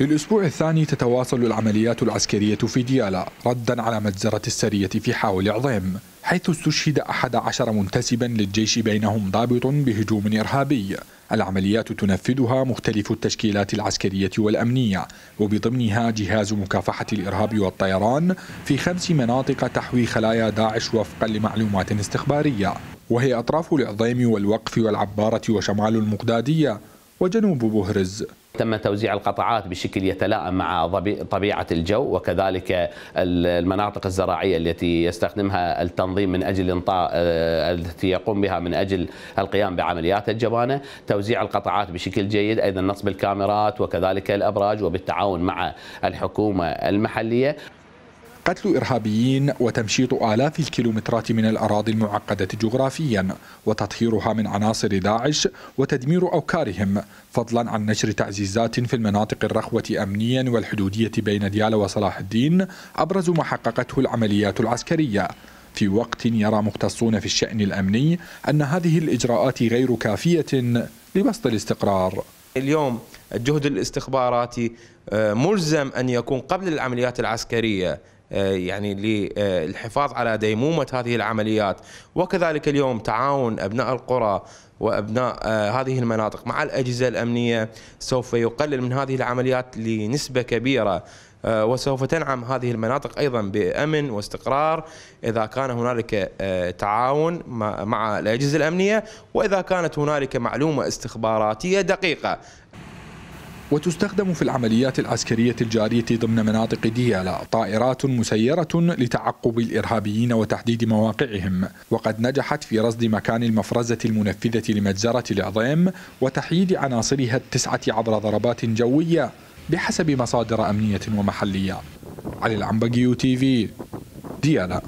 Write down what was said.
للأسبوع الثاني تتواصل العمليات العسكرية في ديالا ردا على مجزرة السرية في حاول عظيم حيث استشهد أحد عشر منتسبا للجيش بينهم ضابط بهجوم إرهابي العمليات تنفذها مختلف التشكيلات العسكرية والأمنية وبضمنها جهاز مكافحة الإرهاب والطيران في خمس مناطق تحوي خلايا داعش وفقا لمعلومات استخبارية وهي أطراف العظيم والوقف والعبارة وشمال المقدادية وجنوب بهرز تم توزيع القطاعات بشكل يتلائم مع طبيعة الجو وكذلك المناطق الزراعية التي يستخدمها التنظيم من أجل إنطاء آه، التي يقوم بها من أجل القيام بعمليات الجبانة توزيع القطاعات بشكل جيد أيضا نصب الكاميرات وكذلك الأبراج وبالتعاون مع الحكومة المحلية قتل إرهابيين وتمشيط آلاف الكيلومترات من الأراضي المعقدة جغرافيا وتطهيرها من عناصر داعش وتدمير أوكارهم فضلا عن نشر تعزيزات في المناطق الرخوة أمنيا والحدودية بين ديالى وصلاح الدين أبرز ما حققته العمليات العسكرية في وقت يرى مختصون في الشأن الأمني أن هذه الإجراءات غير كافية لبسط الاستقرار اليوم الجهد الاستخباراتي آه، ملزم أن يكون قبل العمليات العسكرية آه، يعني للحفاظ على ديمومة هذه العمليات وكذلك اليوم تعاون أبناء القرى وابناء آه، هذه المناطق مع الاجهزه الامنيه سوف يقلل من هذه العمليات لنسبه كبيره آه، وسوف تنعم هذه المناطق ايضا بامن واستقرار اذا كان هنالك تعاون مع الاجهزه الامنيه واذا كانت هنالك معلومه استخباراتيه دقيقه وتستخدم في العمليات العسكرية الجارية ضمن مناطق ديالا طائرات مسيرة لتعقب الإرهابيين وتحديد مواقعهم وقد نجحت في رصد مكان المفرزة المنفذة لمجزرة العظيم وتحييد عناصرها التسعة عبر ضربات جوية بحسب مصادر أمنية ومحلية علي العنبقي تي في ديالا